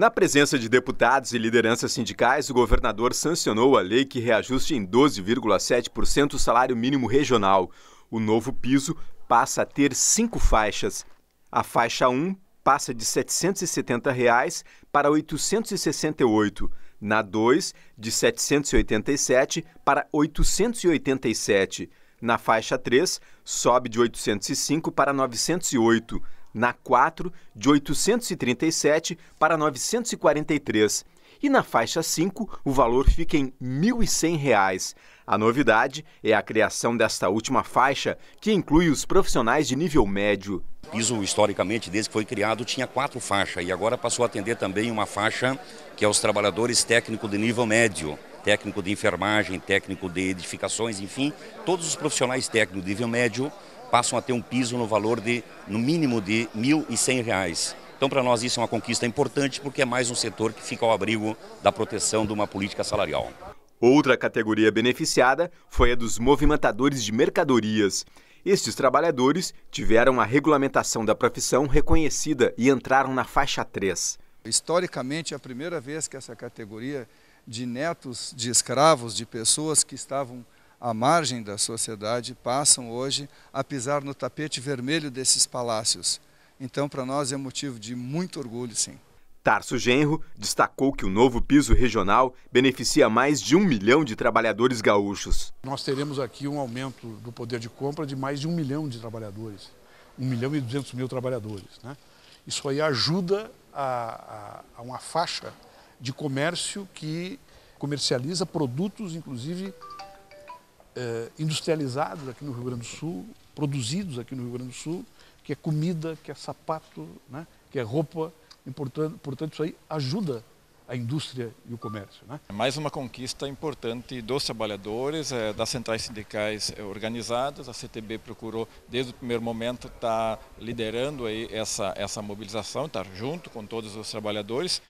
Na presença de deputados e lideranças sindicais, o governador sancionou a lei que reajuste em 12,7% o salário mínimo regional. O novo piso passa a ter cinco faixas. A faixa 1 passa de R$ 770 reais para R$ 868. Na 2, de 787 para 887. Na faixa 3, sobe de 805 para 908 na 4 de 837 para 943 e na faixa 5 o valor fica em R$ 1.100. A novidade é a criação desta última faixa, que inclui os profissionais de nível médio. Piso, historicamente, desde que foi criado, tinha quatro faixas e agora passou a atender também uma faixa que é os trabalhadores técnicos de nível médio técnico de enfermagem, técnico de edificações, enfim, todos os profissionais técnicos de nível médio passam a ter um piso no valor de, no mínimo, de R$ 1.100. Então, para nós, isso é uma conquista importante, porque é mais um setor que fica ao abrigo da proteção de uma política salarial. Outra categoria beneficiada foi a dos movimentadores de mercadorias. Estes trabalhadores tiveram a regulamentação da profissão reconhecida e entraram na faixa 3. Historicamente, é a primeira vez que essa categoria de netos de escravos, de pessoas que estavam à margem da sociedade, passam hoje a pisar no tapete vermelho desses palácios. Então, para nós é motivo de muito orgulho, sim. Tarso Genro destacou que o novo piso regional beneficia mais de um milhão de trabalhadores gaúchos. Nós teremos aqui um aumento do poder de compra de mais de um milhão de trabalhadores. Um milhão e duzentos mil trabalhadores. Né? Isso aí ajuda a, a, a uma faixa de comércio que comercializa produtos, inclusive eh, industrializados aqui no Rio Grande do Sul, produzidos aqui no Rio Grande do Sul, que é comida, que é sapato, né, que é roupa. Portanto, portanto, isso aí ajuda a indústria e o comércio. Né? Mais uma conquista importante dos trabalhadores, é, das centrais sindicais é, organizadas. A CTB procurou, desde o primeiro momento, estar tá liderando aí essa, essa mobilização, estar tá junto com todos os trabalhadores.